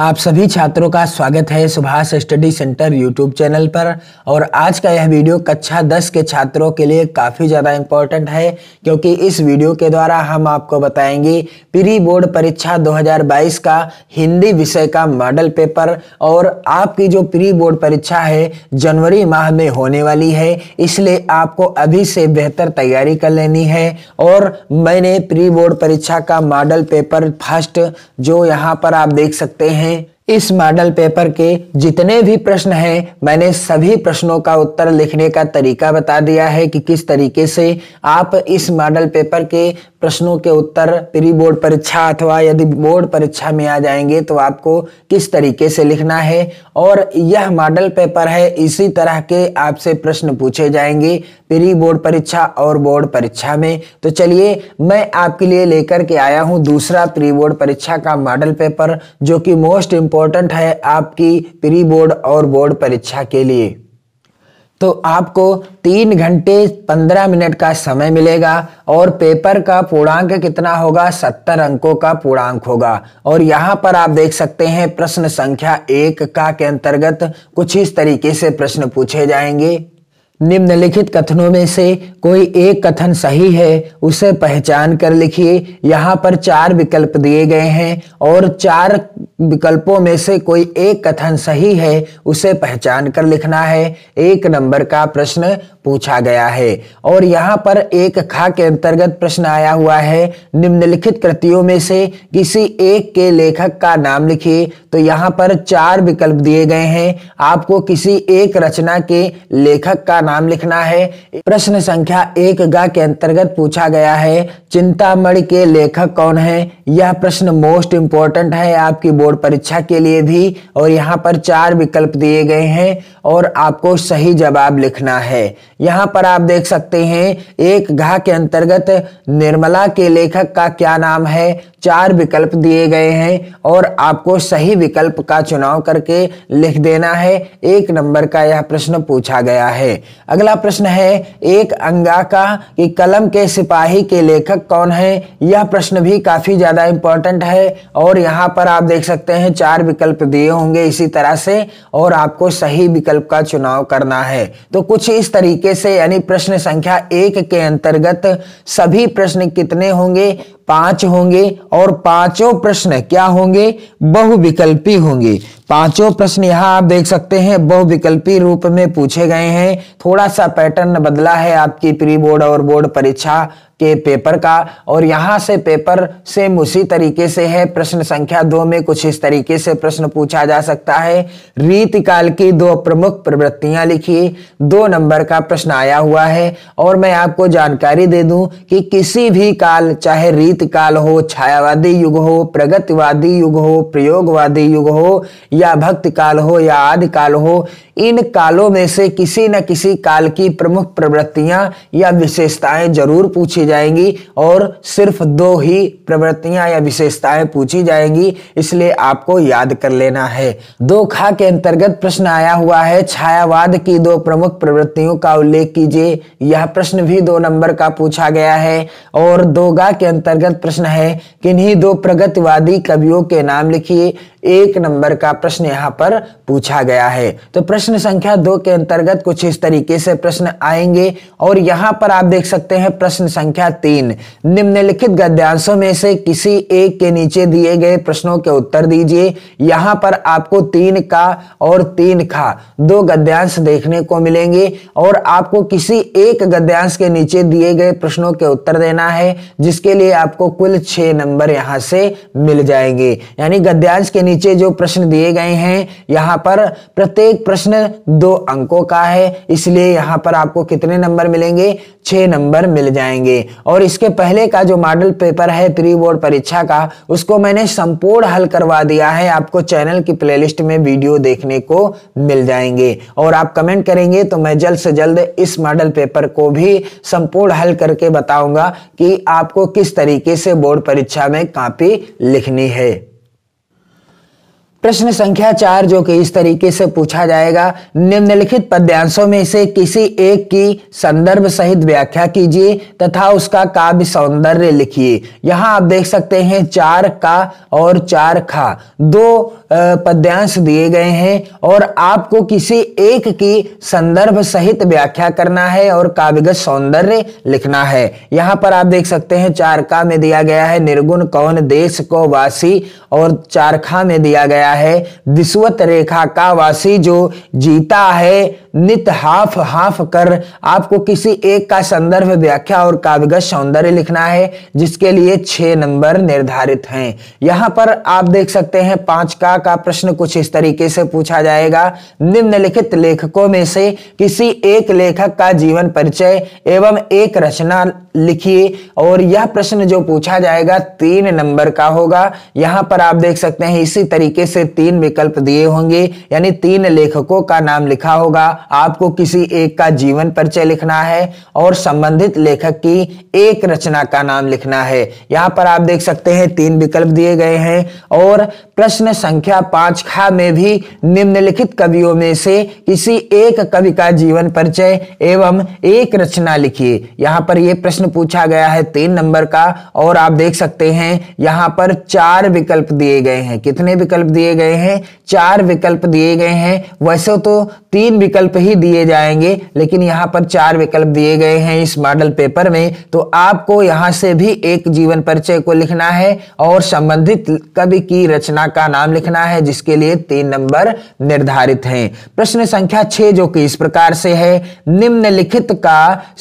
आप सभी छात्रों का स्वागत है Subhash study centre YouTube channel पर और आज का यह वीडियो कक्षा 10 के छात्रों के लिए काफ़ी ज़्यादा इम्पोर्टेंट है क्योंकि इस वीडियो के द्वारा हम आपको बताएंगे प्री बोर्ड परीक्षा 2022 का हिंदी विषय का मॉडल पेपर और आपकी जो प्री बोर्ड परीक्षा है जनवरी माह में होने वाली है इसलिए आपको अभी से बेहतर तैयारी कर लेनी है और मैंने प्री बोर्ड परीक्षा का मॉडल पेपर फर्स्ट जो यहाँ पर आप देख सकते हैं हैं इस मॉडल पेपर के जितने भी प्रश्न हैं मैंने सभी प्रश्नों का उत्तर लिखने का तरीका बता दिया है कि किस तरीके से आप इस मॉडल पेपर के प्रश्नों के उत्तर प्री बोर्ड परीक्षा अथवा यदि बोर्ड परीक्षा में आ जाएंगे तो आपको किस तरीके से लिखना है और यह मॉडल पेपर है इसी तरह के आपसे प्रश्न पूछे जाएंगे प्री बोर्ड परीक्षा और बोर्ड परीक्षा में तो चलिए मैं आपके लिए लेकर के आया हूँ दूसरा प्री बोर्ड परीक्षा का मॉडल पेपर जो कि मोस्ट इंपॉर्टेंट है आपकी प्री बोर्ड और बोर्ड परीक्षा के लिए तो आपको तीन घंटे पंद्रह मिनट का समय मिलेगा और पेपर का पूर्णांक कितना होगा सत्तर अंकों का पूर्णांक होगा और यहाँ पर आप देख सकते हैं प्रश्न संख्या एक का के अंतर्गत कुछ इस तरीके से प्रश्न पूछे जाएंगे निम्नलिखित कथनों में से कोई एक कथन सही है उसे पहचान कर लिखिए यहाँ पर चार विकल्प दिए गए हैं और चार विकल्पों में से कोई एक कथन सही है उसे पहचान कर लिखना है एक नंबर का प्रश्न पूछा गया है और यहाँ पर एक खा के अंतर्गत प्रश्न आया हुआ है निम्नलिखित कृतियों में से किसी एक के लेखक का नाम लिखिए तो यहाँ पर चार विकल्प दिए गए हैं आपको किसी एक रचना के लेखक का नाम लिखना है प्रश्न संख्या एक गा के अंतर्गत पूछा गया है चिंतामणि के लेखक कौन है यह प्रश्न मोस्ट इंपॉर्टेंट है आपकी बोर्ड परीक्षा के लिए भी और यहाँ पर चार विकल्प दिए गए हैं और आपको सही जवाब लिखना है यहाँ पर आप देख सकते हैं एक घा के अंतर्गत निर्मला के लेखक का क्या नाम है चार विकल्प दिए गए हैं और आपको सही विकल्प का चुनाव करके लिख देना है एक नंबर का यह प्रश्न पूछा गया है अगला प्रश्न है एक का कि कलम के सिपाही के लेखक कौन है यह प्रश्न भी काफ़ी ज़्यादा इम्पोर्टेंट है और यहाँ पर आप देख सकते हैं चार विकल्प दिए होंगे इसी तरह से और आपको सही विकल्प का चुनाव करना है तो कुछ इस तरीके से यानी प्रश्न संख्या एक के अंतर्गत सभी प्रश्न कितने होंगे पांच होंगे और पांचों प्रश्न क्या होंगे बहुविकल्पी होंगे पांचों प्रश्न यहाँ आप देख सकते हैं बहुविकल्पी रूप में पूछे गए हैं थोड़ा सा पैटर्न बदला है आपकी प्री बोर्ड और बोर्ड परीक्षा के पेपर का और यहां से पेपर सेम उसी तरीके से है प्रश्न संख्या दो में कुछ इस तरीके से प्रश्न पूछा जा सकता है रीत काल की दो प्रमुख प्रवृत्तियां लिखिए दो नंबर का प्रश्न आया हुआ है और मैं आपको जानकारी दे दूं कि किसी भी काल चाहे रीत काल हो छायावादी युग हो प्रगतिवादी युग हो प्रयोगवादी युग हो या भक्त काल हो या आदि काल हो इन कालों में से किसी न किसी काल की प्रमुख प्रवृत्तियां या विशेषताएं जरूर पूछी जा जाएंगी और सिर्फ दो ही प्रवृत्तियां या विशेषताएं पूछी जाएंगी इसलिए आपको याद कर लेना है दो खा के अंतर्गत प्रश्न आया हुआ है छायावाद की दो प्रमुख प्रवृत्तियों का उल्लेख कीजिए यह प्रश्न भी दो नंबर का पूछा गया है और दोगा के अंतर्गत प्रश्न है किन्हीं दो प्रगतिवादी कवियों के नाम लिखिए एक नंबर का प्रश्न यहाँ पर पूछा गया है तो प्रश्न संख्या दो के अंतर्गत कुछ इस तरीके से प्रश्न आएंगे और यहाँ पर आप देख सकते हैं प्रश्न संख्या संख्या तीन निम्नलिखित गद्यांशों में से किसी एक के नीचे दिए गए प्रश्नों के उत्तर दीजिए यहां पर आपको तीन का और तीन खा दो गद्यांश देखने को मिलेंगे और आपको किसी एक गद्यांश के नीचे दिए गए प्रश्नों के उत्तर देना है जिसके लिए आपको कुल छह नंबर यहाँ से मिल जाएंगे यानी गद्यांश के नीचे जो प्रश्न दिए गए हैं यहाँ पर प्रत्येक प्रश्न दो अंकों का है इसलिए यहाँ पर आपको कितने नंबर मिलेंगे छह नंबर मिल जाएंगे और इसके पहले का जो मॉडल पेपर है प्री बोर्ड परीक्षा का उसको मैंने संपूर्ण हल करवा दिया है आपको चैनल की प्लेलिस्ट में वीडियो देखने को मिल जाएंगे और आप कमेंट करेंगे तो मैं जल्द से जल्द इस मॉडल पेपर को भी संपूर्ण हल करके बताऊंगा कि आपको किस तरीके से बोर्ड परीक्षा में कॉपी लिखनी है प्रश्न संख्या चार जो कि इस तरीके से पूछा जाएगा निम्नलिखित पद्यांशों में से किसी एक की संदर्भ सहित व्याख्या कीजिए तथा उसका काव्य सौंदर्य लिखिए यहाँ आप देख सकते हैं चार का और चार खा दो पद्यांश दिए गए हैं और आपको किसी एक की संदर्भ सहित व्याख्या करना है और काव्यगत सौंदर्य लिखना है यहाँ पर आप देख सकते हैं चार का में दिया गया है निर्गुण कौन देश को वासी और चारखा में दिया गया है विश्वत रेखा का वासी जो जीता है नित हाफ हाफ कर आपको किसी एक का संदर्भ व्याख्या और काव्यगत सौंदर्य लिखना है जिसके लिए छह नंबर निर्धारित हैं यहां पर आप देख सकते हैं पांच का का प्रश्न कुछ इस तरीके से पूछा जाएगा निम्नलिखित लेखकों में से किसी एक लेखक का जीवन परिचय एवं एक रचना लिखिए और यह प्रश्न जो पूछा जाएगा तीन नंबर का होगा यहां पर आप देख सकते हैं इसी तरीके से तीन विकल्प दिए होंगे यानी तीन लेखकों का नाम लिखा होगा आपको किसी एक का जीवन परिचय लिखना है और संबंधित लेखक की एक रचना का नाम लिखना है यहाँ पर आप देख सकते हैं तीन विकल्प दिए गए हैं और प्रश्न संख्या पांच खा में भी निम्नलिखित कवियों में से किसी एक कवि का जीवन परिचय एवं एक रचना लिखिए यहाँ पर यह प्रश्न पूछा गया है तीन नंबर का और आप देख सकते हैं यहाँ पर चार विकल्प दिए गए हैं कितने विकल्प दिए गए हैं चार विकल्प दिए गए हैं वैसे तो तीन विकल्प ही दिए जाएंगे लेकिन यहाँ पर चार विकल्प दिए गए हैं इस मॉडल पेपर में तो आपको यहाँ से भी एक जीवन परिचय को लिखना है और संबंधित कवि की रचना का नाम लिखना है जिसके लिए तीन नंबर निर्धारित हैं प्रश्न संख्या छः जो कि इस प्रकार से है निम्नलिखित का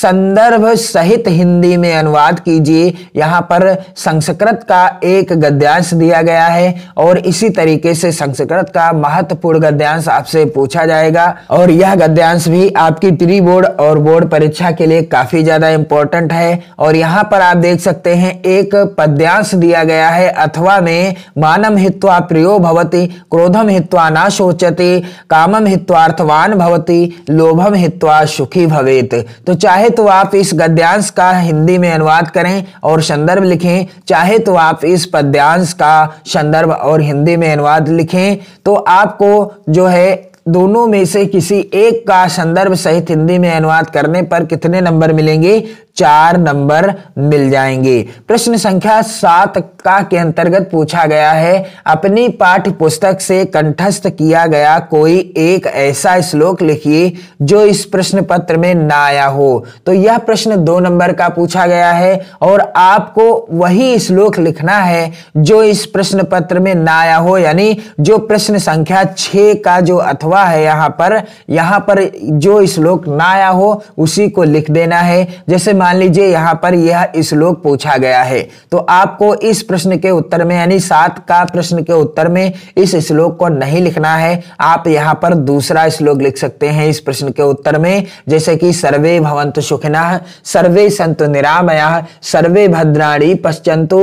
संदर्भ सहित हिंदी में अनुवाद कीजिए यहाँ पर संस्कृत का एक गद्यांश दिया गया है और इसी तरीके से संस्कृत का महत्वपूर्ण गद्यांश आपसे पूछा जाएगा और यह गद्यांश भी आपकी प्री बोर्ड और बोर्ड परीक्षा के लिए काफी ज्यादा इंपॉर्टेंट है और यहाँ पर आप देख सकते हैं एक पद्यांश दिया गया है अथवा में मानम हित्वा प्रियो भवती क्रोधम हित्वा ना शोचते कामम हित्वार्थवान भवती लोभम हित्वा सुखी भवेत तो चाहे तो आप इस गद्यांश का हिंदी में अनुवाद करें और संदर्भ लिखें चाहे तो आप इस पद्यांश का संदर्भ और हिंदी में अनुवाद बाद लिखें तो आपको जो है दोनों में से किसी एक का संदर्भ सहित हिंदी में अनुवाद करने पर कितने नंबर मिलेंगे चार नंबर मिल जाएंगे प्रश्न संख्या सात का के अंतर्गत पूछा गया है अपनी पाठ्य पुस्तक से कंठस्थ किया गया कोई एक ऐसा श्लोक लिखिए जो इस प्रश्न पत्र में ना आया हो तो यह प्रश्न दो नंबर का पूछा गया है और आपको वही श्लोक लिखना है जो इस प्रश्न पत्र में ना आया हो यानी जो प्रश्न संख्या छ का जो अथवा है यहां पर यहां पर जो श्लोक ना आया हो उसी को लिख देना है जैसे मान लीजिए यहां पर यह श्लोक पूछा गया है तो आपको इस प्रश्न के उत्तर में यानी सात का प्रश्न के उत्तर में इस श्लोक को नहीं लिखना है आप यहां पर दूसरा श्लोक लिख सकते हैं इस प्रश्न के उत्तर में जैसे कि सर्वे भवंत सुखिना सर्वे संत निरामया सर्वे भद्राणी पश्चंतु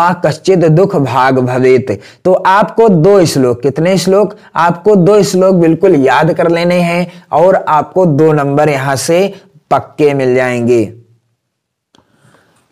माँ कश्चित दुख भाग भवेत तो आपको दो श्लोक कितने श्लोक आपको दो श्लोक बिल्कुल याद कर लेने हैं और आपको दो नंबर यहां से पक्के मिल जाएंगे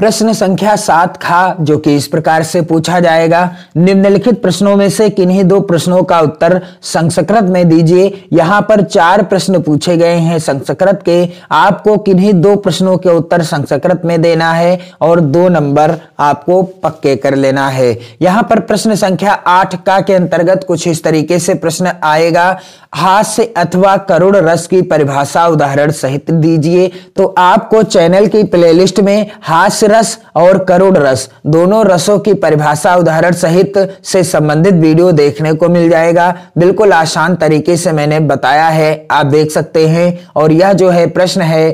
प्रश्न संख्या सात खा जो कि इस प्रकार से पूछा जाएगा निम्नलिखित प्रश्नों में से किन्हीं दो प्रश्नों का उत्तर संस्कृत में दीजिए यहाँ पर चार प्रश्न पूछे गए हैं संस्कृत के आपको किन्हीं दो प्रश्नों के उत्तर संस्कृत में देना है और दो नंबर आपको पक्के कर लेना है यहाँ पर प्रश्न संख्या आठ का के अंतर्गत कुछ इस तरीके से प्रश्न आएगा हास्य अथवा करुण रस की परिभाषा उदाहरण सहित दीजिए तो आपको चैनल की प्लेलिस्ट में हास्य रस और करुण रस दोनों रसों की परिभाषा उदाहरण सहित से संबंधित वीडियो देखने को मिल जाएगा बिल्कुल आसान तरीके से मैंने बताया है आप देख सकते हैं और यह जो है प्रश्न है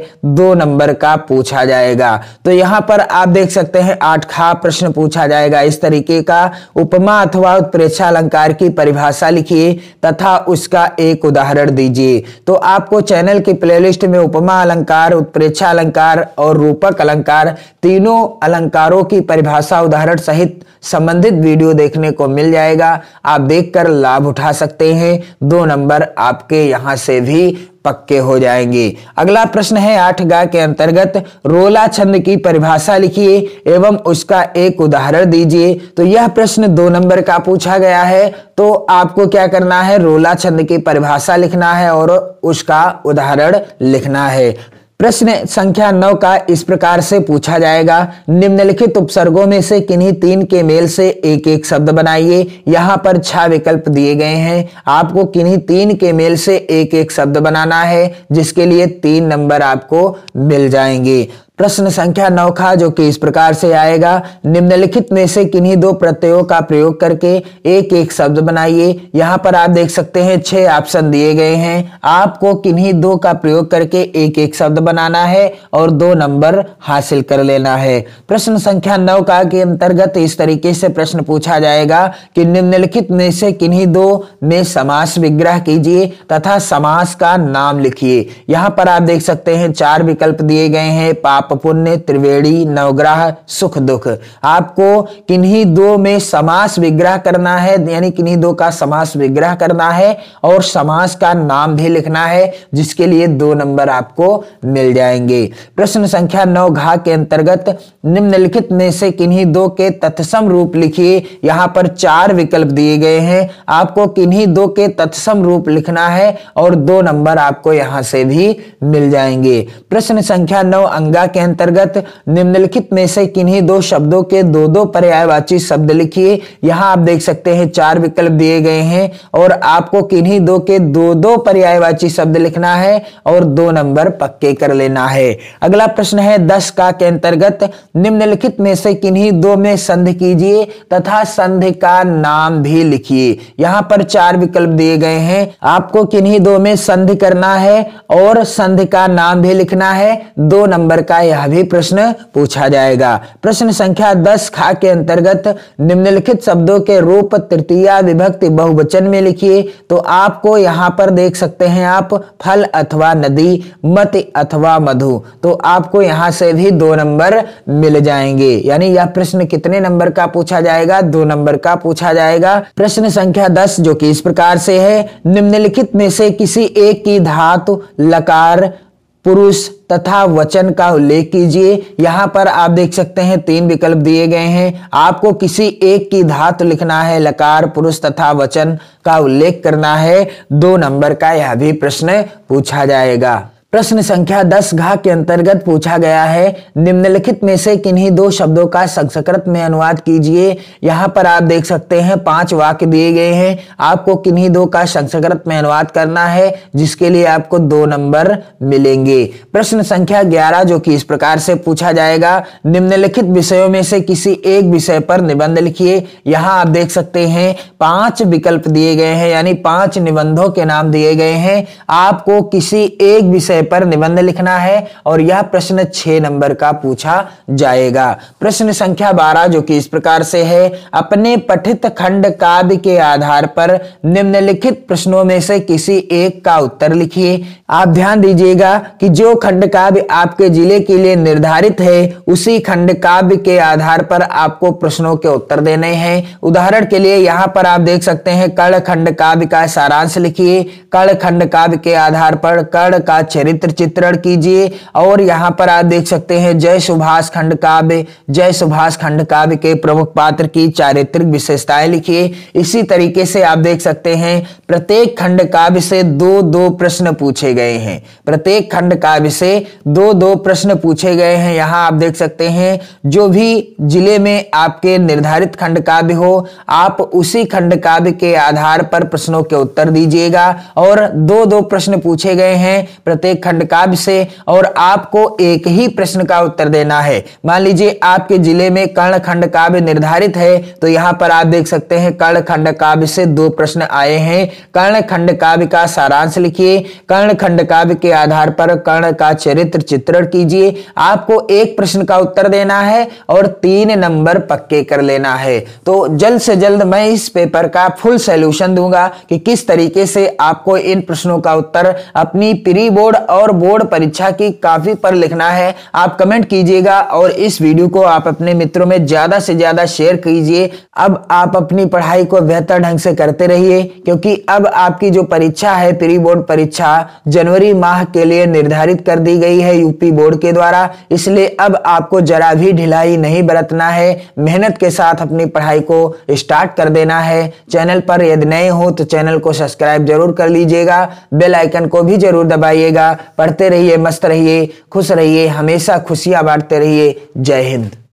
दो नंबर का पूछा जाएगा तो यहाँ पर आप देख सकते हैं आठ खा प्रश्न पूछा जाएगा इस तरीके का उपमा अथवा उत्प्रेक्षा अलंकार की परिभाषा लिखिए तथा उसका एक उदाहरण दीजिए तो आपको चैनल की प्लेलिस्ट में उपमा अलंकार उत्प्रेक्षा अलंकार और रूपक अलंकार तीनों तीनों अलंकारों की परिभाषा उदाहरण सहित संबंधित वीडियो देखने को मिल जाएगा आप देखकर लाभ उठा सकते हैं दो नंबर आपके यहां से भी पक्के हो जाएंगे अगला प्रश्न है आठ गा के अंतर्गत रोला छंद की परिभाषा लिखिए एवं उसका एक उदाहरण दीजिए तो यह प्रश्न दो नंबर का पूछा गया है तो आपको क्या करना है रोला छंद की परिभाषा लिखना है और उसका उदाहरण लिखना है प्रश्न संख्या नौ का इस प्रकार से पूछा जाएगा निम्नलिखित उपसर्गों में से किन्हीं तीन के मेल से एक एक शब्द बनाइए यहां पर छह विकल्प दिए गए हैं आपको किन्हीं तीन के मेल से एक एक शब्द बनाना है जिसके लिए तीन नंबर आपको मिल जाएंगे प्रश्न संख्या नौ का जो कि इस प्रकार से आएगा निम्नलिखित में से किन्हीं दो प्रत्ययों का प्रयोग करके एक एक शब्द बनाइए यहाँ पर आप देख सकते हैं छह ऑप्शन दिए गए हैं आपको किन्हीं दो का प्रयोग करके एक एक शब्द बनाना है और दो नंबर हासिल कर लेना है प्रश्न संख्या नौ का के अंतर्गत इस तरीके से प्रश्न पूछा जाएगा कि निम्नलिखित में से किन्हीं दो में समास विग्रह कीजिए तथा समास का नाम लिखिए यहाँ पर आप देख सकते हैं चार विकल्प दिए गए हैं पाप पाप पुण्य त्रिवेणी नवग्रह सुख दुख आपको किन्हीं दो में समास विग्रह करना है यानी किन्हीं दो का समास विग्रह करना है और समास का नाम भी लिखना है जिसके लिए दो नंबर आपको मिल जाएंगे प्रश्न संख्या नौ घा के अंतर्गत निम्नलिखित में से किन्हीं दो के तत्सम रूप लिखिए यहाँ पर चार विकल्प दिए गए हैं आपको किन्हीं दो के तत्सम रूप लिखना है और दो नंबर आपको यहाँ से भी मिल जाएंगे प्रश्न संख्या नौ अंगा के अंतर्गत निम्नलिखित में से किन्हीं दो शब्दों के दो दो पर्यायवाची शब्द लिखिए यहाँ आप देख सकते हैं चार विकल्प दिए गए हैं और आपको किन्हीं दो के दो दो पर्यायवाची शब्द लिखना है और दो नंबर पक्के कर लेना है अगला प्रश्न है दस का के अंतर्गत निम्नलिखित में से किन्हीं दो में संधि कीजिए तथा संधि का नाम भी लिखिए यहाँ पर चार विकल्प दिए गए हैं आपको किन्हीं दो में संधि करना है और संधि का नाम भी लिखना है दो नंबर का यह भी प्रश्न पूछा जाएगा प्रश्न संख्या दस खा के अंतर्गत निम्नलिखित शब्दों के रूप तृतीय विभक्ति बहुवचन में लिखिए तो आपको यहाँ पर देख सकते हैं आप फल अथवा नदी मत अथवा मधु तो आपको यहाँ से भी दो नंबर मिल जाएंगे यानी यह प्रश्न कितने नंबर का पूछा जाएगा दो नंबर का पूछा जाएगा प्रश्न संख्या दस जो कि इस प्रकार से है निम्नलिखित में से किसी एक की धातु लकार पुरुष तथा वचन का उल्लेख कीजिए यहाँ पर आप देख सकते हैं तीन विकल्प दिए गए हैं आपको किसी एक की धातु लिखना है लकार पुरुष तथा वचन का उल्लेख करना है दो नंबर का यह भी प्रश्न पूछा जाएगा प्रश्न संख्या दस घा के अंतर्गत पूछा गया है निम्नलिखित में से किन्हीं दो शब्दों का संस्कृत में अनुवाद कीजिए यहाँ पर आप देख सकते हैं पांच वाक्य दिए गए हैं आपको किन्हीं दो का संस्कृत में अनुवाद करना है जिसके लिए आपको दो नंबर मिलेंगे प्रश्न संख्या ग्यारह जो कि इस प्रकार से पूछा जाएगा निम्नलिखित विषयों में से किसी एक विषय पर निबंध लिखिए यहाँ आप देख सकते हैं पांच विकल्प दिए गए हैं यानी पांच निबंधों के नाम दिए गए हैं आपको किसी एक विषय पर निबंध लिखना है और यह प्रश्न छह नंबर का पूछा जाएगा प्रश्न संख्या बारह जो कि इस प्रकार से है अपने पठित खंड काव्य के आधार पर निम्नलिखित प्रश्नों में से किसी एक का उत्तर लिखिए आप ध्यान दीजिएगा कि जो खंड काव्य आपके जिले के लिए निर्धारित है उसी खंड काव्य के आधार पर आपको प्रश्नों के उत्तर देने हैं उदाहरण के लिए यहाँ पर आप देख सकते हैं कड़ खंड काव्य का सारांश लिखिए कड़ खंड काव्य के आधार पर कड़ का चरित्र चरित्र चित्रण कीजिए और यहाँ पर आप देख सकते हैं जय सुभाष खंड काव्य जय सुभाष खंड काव्य के प्रमुख पात्र की चारित्रिक विशेषताएं लिखिए इसी तरीके से आप देख सकते हैं प्रत्येक खंड काव्य से दो दो प्रश्न पूछे गए हैं प्रत्येक खंड काव्य से दो दो प्रश्न पूछे गए हैं यहाँ आप देख सकते हैं जो भी जिले में आपके निर्धारित खंड काव्य हो आप उसी खंड काव्य के आधार पर प्रश्नों के उत्तर दीजिएगा और दो दो प्रश्न पूछे गए हैं प्रत्येक एक खंड काव्य से और आपको एक ही प्रश्न का उत्तर देना है मान लीजिए आपके जिले में कर्ण खंड काव्य निर्धारित है तो यहाँ पर आप देख सकते हैं कर्ण खंड काव्य से दो प्रश्न आए हैं कर्ण खंड काव्य का सारांश लिखिए कर्ण खंड काव्य के आधार पर कर्ण का चरित्र चित्रण कीजिए आपको एक प्रश्न का उत्तर देना है और तीन नंबर पक्के कर लेना है तो जल्द से जल्द मैं इस पेपर का फुल सोल्यूशन दूंगा कि किस तरीके से आपको इन प्रश्नों का उत्तर अपनी प्री बोर्ड और बोर्ड परीक्षा की काफी पर लिखना है आप कमेंट कीजिएगा और इस वीडियो को आप अपने मित्रों में ज्यादा से ज्यादा शेयर कीजिए अब आप अपनी पढ़ाई को बेहतर ढंग से करते रहिए क्योंकि अब आपकी जो परीक्षा है प्री बोर्ड परीक्षा जनवरी माह के लिए निर्धारित कर दी गई है यूपी बोर्ड के द्वारा इसलिए अब आपको जरा भी ढिलाई नहीं बरतना है मेहनत के साथ अपनी पढ़ाई को स्टार्ट कर देना है चैनल पर यदि नए हो तो चैनल को सब्सक्राइब जरूर कर लीजिएगा बेल आइकन को भी जरूर दबाइएगा पढ़ते रहिए मस्त रहिए खुश रहिए हमेशा खुशियाँ बांटते रहिए जय हिंद